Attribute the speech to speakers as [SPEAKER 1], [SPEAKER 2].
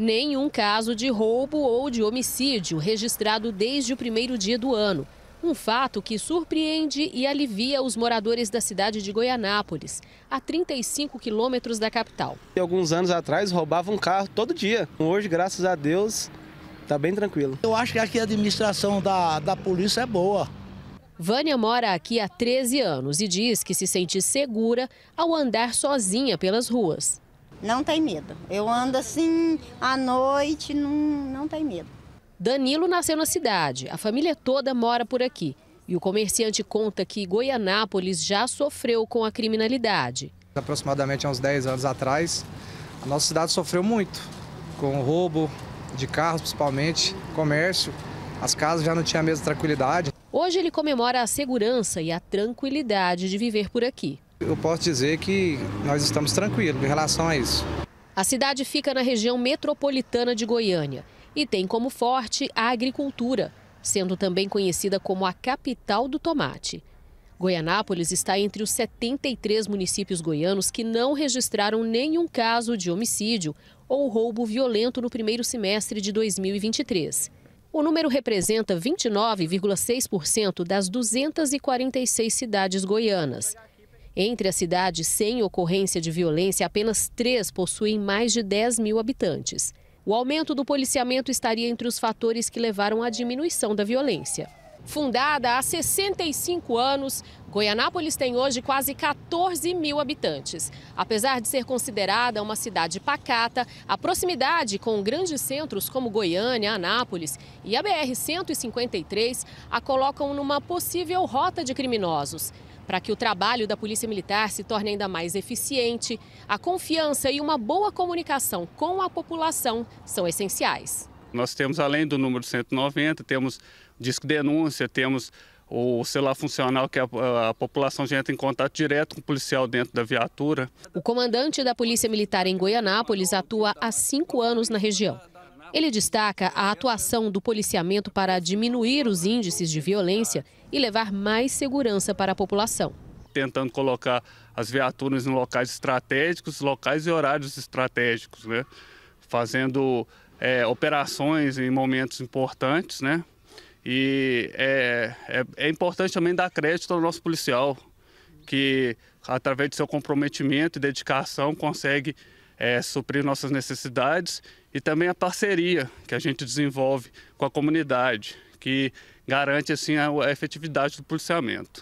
[SPEAKER 1] nenhum caso de roubo ou de homicídio registrado desde o primeiro dia do ano. Um fato que surpreende e alivia os moradores da cidade de Goianápolis, a 35 quilômetros da capital.
[SPEAKER 2] Alguns anos atrás roubavam um carro todo dia. Hoje, graças a Deus, está bem tranquilo. Eu acho que aqui a administração
[SPEAKER 1] da, da polícia é boa. Vânia mora aqui há 13 anos e diz que se sente segura ao andar sozinha pelas ruas. Não tem medo. Eu ando assim à noite, não, não tem medo. Danilo nasceu na cidade, a família toda mora por aqui. E o comerciante conta que Goianápolis já sofreu com a criminalidade.
[SPEAKER 2] Aproximadamente há uns 10 anos atrás, a nossa cidade sofreu muito com roubo de carros, principalmente, comércio. As casas já não tinham a mesma tranquilidade.
[SPEAKER 1] Hoje ele comemora a segurança e a tranquilidade de viver por aqui.
[SPEAKER 2] Eu posso dizer que nós estamos tranquilos em relação a isso.
[SPEAKER 1] A cidade fica na região metropolitana de Goiânia e tem como forte a agricultura, sendo também conhecida como a capital do tomate. Goianápolis está entre os 73 municípios goianos que não registraram nenhum caso de homicídio ou roubo violento no primeiro semestre de 2023. O número representa 29,6% das 246 cidades goianas. Entre as cidades sem ocorrência de violência, apenas três possuem mais de 10 mil habitantes. O aumento do policiamento estaria entre os fatores que levaram à diminuição da violência. Fundada há 65 anos, Goianápolis tem hoje quase 14 mil habitantes. Apesar de ser considerada uma cidade pacata, a proximidade com grandes centros como Goiânia, Anápolis e a BR-153 a colocam numa possível rota de criminosos. Para que o trabalho da Polícia Militar se torne ainda mais eficiente, a confiança e uma boa comunicação com a população são essenciais.
[SPEAKER 3] Nós temos, além do número 190, temos disco denúncia, temos o celular funcional que a, a, população já entra em contato direto com o policial dentro da viatura.
[SPEAKER 1] O comandante da Polícia Militar em Goianápolis atua há cinco anos na região. Ele destaca a atuação do policiamento para diminuir os índices de violência e levar mais segurança para a população.
[SPEAKER 3] Tentando colocar as viaturas em locais estratégicos, locais e horários estratégicos, né? fazendo é, operações em momentos importantes, né? E é, é, é importante também dar crédito ao nosso policial, que através de seu comprometimento e dedicação consegue é, suprir nossas necessidades e também a parceria que a gente desenvolve com a comunidade, que garante assim a efetividade do policiamento.